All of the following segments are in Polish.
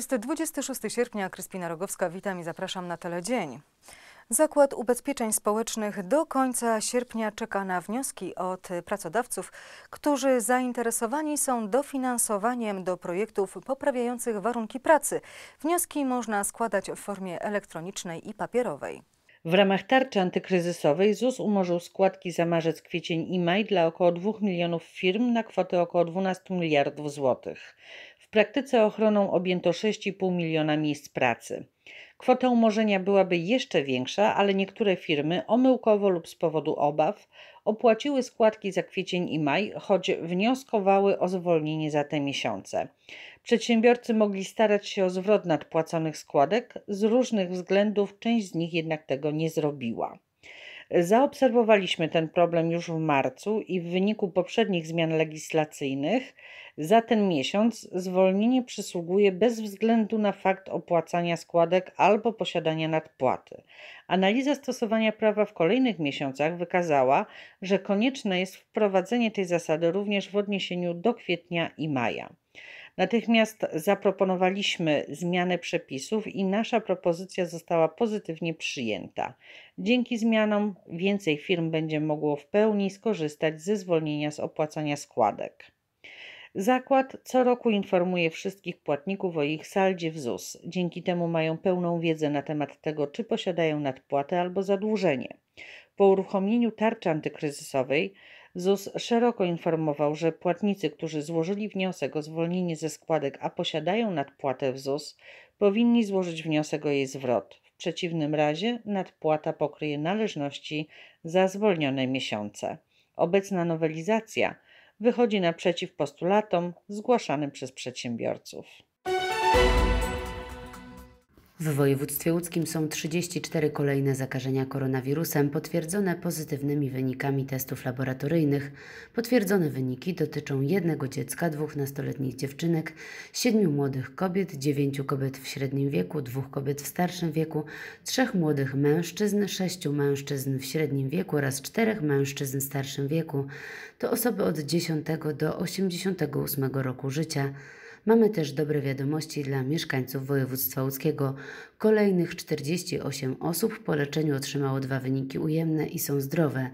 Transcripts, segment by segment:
Jest 26 sierpnia, Kryspina Rogowska, witam i zapraszam na Teledzień. Zakład Ubezpieczeń Społecznych do końca sierpnia czeka na wnioski od pracodawców, którzy zainteresowani są dofinansowaniem do projektów poprawiających warunki pracy. Wnioski można składać w formie elektronicznej i papierowej. W ramach tarczy antykryzysowej ZUS umorzył składki za marzec, kwiecień i maj dla około 2 milionów firm na kwotę około 12 miliardów złotych praktyce ochroną objęto 6,5 miliona miejsc pracy. Kwota umorzenia byłaby jeszcze większa, ale niektóre firmy omyłkowo lub z powodu obaw opłaciły składki za kwiecień i maj, choć wnioskowały o zwolnienie za te miesiące. Przedsiębiorcy mogli starać się o zwrot nadpłaconych składek, z różnych względów część z nich jednak tego nie zrobiła. Zaobserwowaliśmy ten problem już w marcu i w wyniku poprzednich zmian legislacyjnych za ten miesiąc zwolnienie przysługuje bez względu na fakt opłacania składek albo posiadania nadpłaty. Analiza stosowania prawa w kolejnych miesiącach wykazała, że konieczne jest wprowadzenie tej zasady również w odniesieniu do kwietnia i maja. Natychmiast zaproponowaliśmy zmianę przepisów i nasza propozycja została pozytywnie przyjęta. Dzięki zmianom więcej firm będzie mogło w pełni skorzystać ze zwolnienia z opłacania składek. Zakład co roku informuje wszystkich płatników o ich saldzie w ZUS. Dzięki temu mają pełną wiedzę na temat tego, czy posiadają nadpłatę albo zadłużenie. Po uruchomieniu tarczy antykryzysowej ZUS szeroko informował, że płatnicy, którzy złożyli wniosek o zwolnienie ze składek, a posiadają nadpłatę w ZUS, powinni złożyć wniosek o jej zwrot. W przeciwnym razie nadpłata pokryje należności za zwolnione miesiące. Obecna nowelizacja wychodzi naprzeciw postulatom zgłaszanym przez przedsiębiorców. W województwie łódzkim są 34 kolejne zakażenia koronawirusem potwierdzone pozytywnymi wynikami testów laboratoryjnych. Potwierdzone wyniki dotyczą jednego dziecka, dwóch nastoletnich dziewczynek, siedmiu młodych kobiet, dziewięciu kobiet w średnim wieku, dwóch kobiet w starszym wieku, trzech młodych mężczyzn, sześciu mężczyzn w średnim wieku oraz czterech mężczyzn w starszym wieku. To osoby od 10 do 88 roku życia. Mamy też dobre wiadomości dla mieszkańców województwa łódzkiego. Kolejnych 48 osób po leczeniu otrzymało dwa wyniki ujemne i są zdrowe.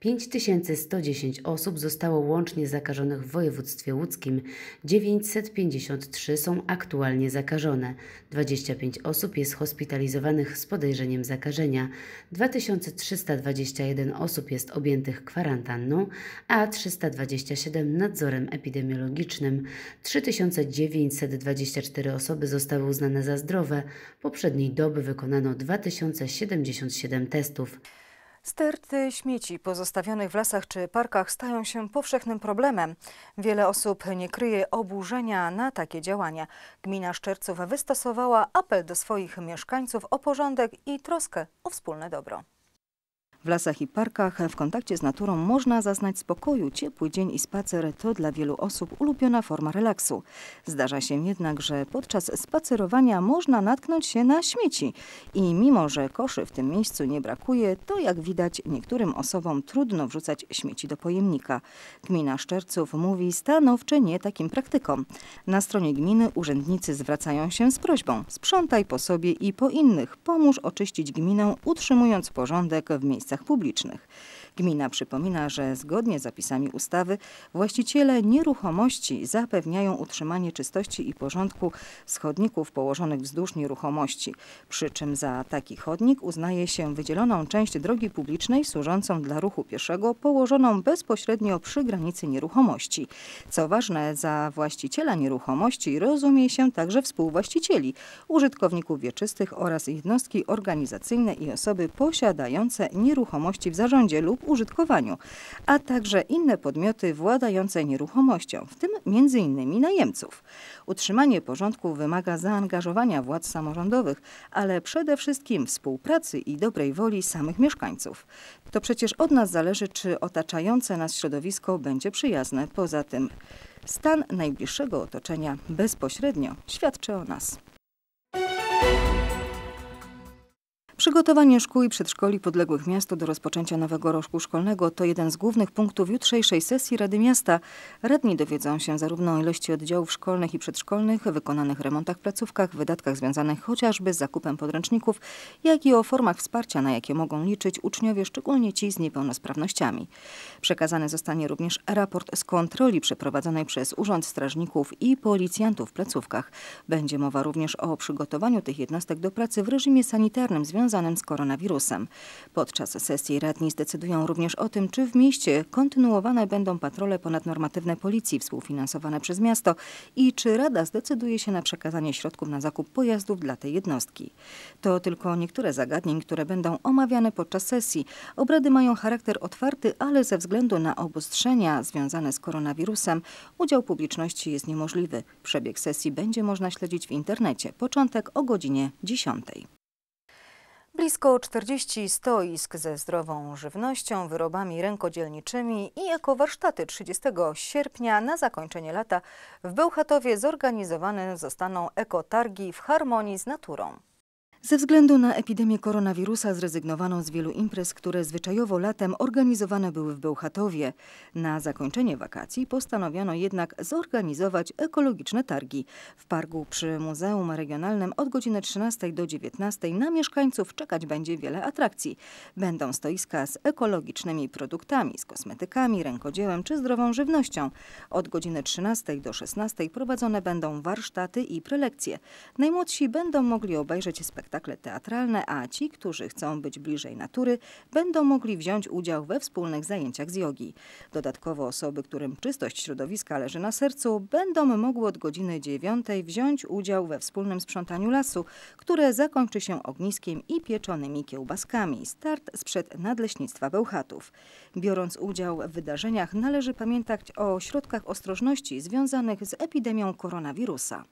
5110 osób zostało łącznie zakażonych w województwie łódzkim, 953 są aktualnie zakażone, 25 osób jest hospitalizowanych z podejrzeniem zakażenia, 2321 osób jest objętych kwarantanną, a 327 nadzorem epidemiologicznym, 3924 osoby zostały uznane za zdrowe, poprzedniej doby wykonano 2077 testów. Sterty śmieci pozostawionych w lasach czy parkach stają się powszechnym problemem. Wiele osób nie kryje oburzenia na takie działania. Gmina Szczerców wystosowała apel do swoich mieszkańców o porządek i troskę o wspólne dobro. W lasach i parkach w kontakcie z naturą można zaznać spokoju, ciepły dzień i spacer to dla wielu osób ulubiona forma relaksu. Zdarza się jednak, że podczas spacerowania można natknąć się na śmieci i mimo, że koszy w tym miejscu nie brakuje, to jak widać niektórym osobom trudno wrzucać śmieci do pojemnika. Gmina Szczerców mówi stanowcze nie takim praktykom. Na stronie gminy urzędnicy zwracają się z prośbą sprzątaj po sobie i po innych, pomóż oczyścić gminę utrzymując porządek w miejscu miejscach publicznych. Gmina przypomina, że zgodnie z zapisami ustawy właściciele nieruchomości zapewniają utrzymanie czystości i porządku schodników położonych wzdłuż nieruchomości, przy czym za taki chodnik uznaje się wydzieloną część drogi publicznej służącą dla ruchu pieszego położoną bezpośrednio przy granicy nieruchomości. Co ważne, za właściciela nieruchomości rozumie się także współwłaścicieli, użytkowników wieczystych oraz jednostki organizacyjne i osoby posiadające nieruchomości w zarządzie lub użytkowaniu, a także inne podmioty władające nieruchomością, w tym m.in. najemców. Utrzymanie porządku wymaga zaangażowania władz samorządowych, ale przede wszystkim współpracy i dobrej woli samych mieszkańców. To przecież od nas zależy, czy otaczające nas środowisko będzie przyjazne. Poza tym stan najbliższego otoczenia bezpośrednio świadczy o nas. Przygotowanie szkół i przedszkoli podległych miastu do rozpoczęcia nowego roku szkolnego to jeden z głównych punktów jutrzejszej sesji Rady Miasta. Radni dowiedzą się zarówno o ilości oddziałów szkolnych i przedszkolnych, wykonanych remontach placówkach, wydatkach związanych chociażby z zakupem podręczników, jak i o formach wsparcia, na jakie mogą liczyć uczniowie, szczególnie ci z niepełnosprawnościami. Przekazany zostanie również raport z kontroli przeprowadzonej przez Urząd Strażników i Policjantów w placówkach. Będzie mowa również o przygotowaniu tych jednostek do pracy w reżimie sanitarnym związanym związanym z koronawirusem. Podczas sesji radni zdecydują również o tym, czy w mieście kontynuowane będą patrole ponadnormatywne policji współfinansowane przez miasto i czy Rada zdecyduje się na przekazanie środków na zakup pojazdów dla tej jednostki. To tylko niektóre zagadnień, które będą omawiane podczas sesji. Obrady mają charakter otwarty, ale ze względu na obostrzenia związane z koronawirusem udział publiczności jest niemożliwy. Przebieg sesji będzie można śledzić w internecie. Początek o godzinie 10. Blisko 40 stoisk ze zdrową żywnością, wyrobami rękodzielniczymi i ekowarsztaty 30 sierpnia na zakończenie lata w Bełchatowie zorganizowane zostaną ekotargi w harmonii z naturą. Ze względu na epidemię koronawirusa zrezygnowano z wielu imprez, które zwyczajowo latem organizowane były w Bełchatowie. Na zakończenie wakacji postanowiono jednak zorganizować ekologiczne targi. W parku przy Muzeum Regionalnym od godziny 13 do 19 na mieszkańców czekać będzie wiele atrakcji. Będą stoiska z ekologicznymi produktami, z kosmetykami, rękodziełem czy zdrową żywnością. Od godziny 13 do 16 prowadzone będą warsztaty i prelekcje. Najmłodsi będą mogli obejrzeć spektakl spektakle teatralne, a ci, którzy chcą być bliżej natury, będą mogli wziąć udział we wspólnych zajęciach z jogi. Dodatkowo osoby, którym czystość środowiska leży na sercu, będą mogły od godziny 9 wziąć udział we wspólnym sprzątaniu lasu, które zakończy się ogniskiem i pieczonymi kiełbaskami. Start sprzed Nadleśnictwa Bełchatów. Biorąc udział w wydarzeniach należy pamiętać o środkach ostrożności związanych z epidemią koronawirusa.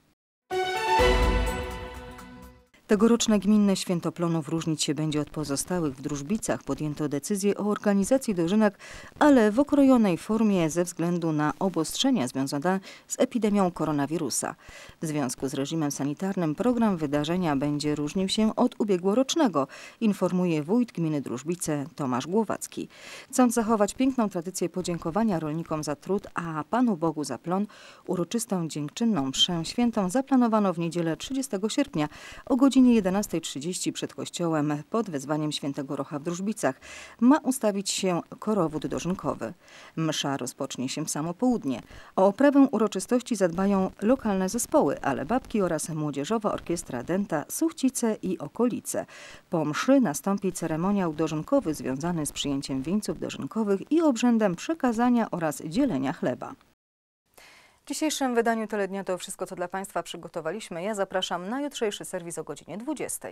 Tegoroczne gminne święto plonów różnić się będzie od pozostałych. W Drużbicach podjęto decyzję o organizacji dożynek, ale w okrojonej formie ze względu na obostrzenia związane z epidemią koronawirusa. W związku z reżimem sanitarnym program wydarzenia będzie różnił się od ubiegłorocznego, informuje wójt gminy Drużbice Tomasz Głowacki. Chcąc zachować piękną tradycję podziękowania rolnikom za trud, a Panu Bogu za plon, uroczystą dziękczynną mszę świętą zaplanowano w niedzielę 30 sierpnia o godzinie godzinie 11.30 przed kościołem pod wezwaniem świętego Rocha w Drużbicach ma ustawić się korowód dożynkowy. Msza rozpocznie się w samo południe. O oprawę uroczystości zadbają lokalne zespoły, ale babki oraz Młodzieżowa Orkiestra Denta, Suchcice i okolice. Po mszy nastąpi ceremoniał dożynkowy związany z przyjęciem wieńców dożynkowych i obrzędem przekazania oraz dzielenia chleba. W dzisiejszym wydaniu Telednia to wszystko, co dla Państwa przygotowaliśmy. Ja zapraszam na jutrzejszy serwis o godzinie 20.